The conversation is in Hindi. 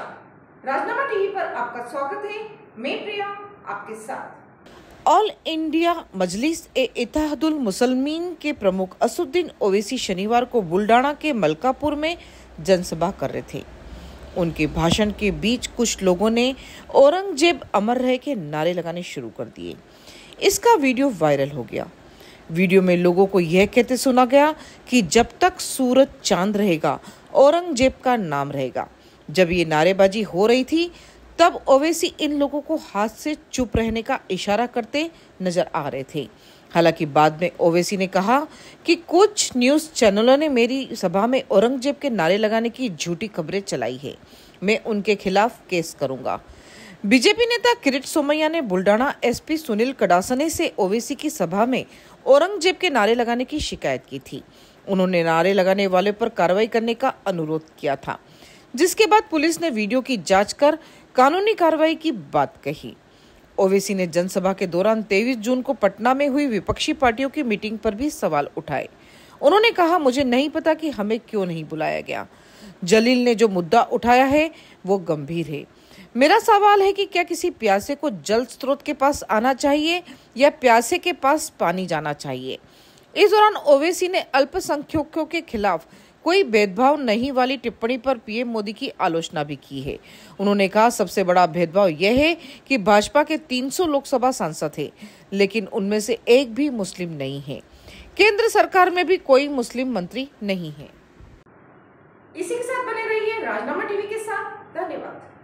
नमस्कार राजनामा टीवी पर आपका स्वागत है मैं प्रिया आपके साथ ऑल इंडिया मजलिस ए इतिहादुल मुसलमीन के प्रमुख असुद्दीन ओवैसी शनिवार को बुलडाणा के मलकापुर में जनसभा कर रहे थे उनके भाषण के बीच कुछ लोगों ने औरंगजेब अमर रहे के नारे लगाने शुरू कर दिए इसका वीडियो वायरल हो गया वीडियो में लोगों को यह कहते सुना गया कि जब तक सूरज चांद रहेगा औरंगजेब का नाम रहेगा जब ये नारेबाजी हो रही थी तब ओवैसी इन लोगों को हाथ से चुप रहने का इशारा करते नजर आ रहे थे हालांकि बाद में ओवैसी ने कहा कि कुछ न्यूज़ चैनलों ने मेरी सभा में औरंगजेब के नारे लगाने की झूठी खबरें चलाई है मैं उनके खिलाफ केस करूंगा बीजेपी नेता किरीट सोमैया ने बुल्डाना एसपी सुनील कडासने से ओवैसी की सभा में औरंगजेब के नारे लगाने की शिकायत की थी उन्होंने नारे लगाने वाले पर कार्रवाई करने का अनुरोध किया था जिसके बाद पुलिस ने वीडियो की जांच कर कानूनी कार्रवाई की बात कही ओवैसी ने जनसभा के दौरान 23 जून को पटना में हुई विपक्षी पार्टियों की मीटिंग पर भी सवाल उठाए उन्होंने कहा मुझे नहीं पता कि हमें क्यों नहीं बुलाया गया जलील ने जो मुद्दा उठाया है वो गंभीर है मेरा सवाल है कि क्या किसी प्यासे को जल स्रोत के पास आना चाहिए या प्यासे के पास पानी जाना चाहिए इस दौरान ओवैसी ने अल्पसंख्यकों के खिलाफ कोई भेदभाव नहीं वाली टिप्पणी पर पीएम मोदी की आलोचना भी की है उन्होंने कहा सबसे बड़ा भेदभाव यह है कि भाजपा के 300 लोकसभा सांसद हैं लेकिन उनमें से एक भी मुस्लिम नहीं है केंद्र सरकार में भी कोई मुस्लिम मंत्री नहीं है इसी के साथ बने रहिए राजनामा टीवी के साथ धन्यवाद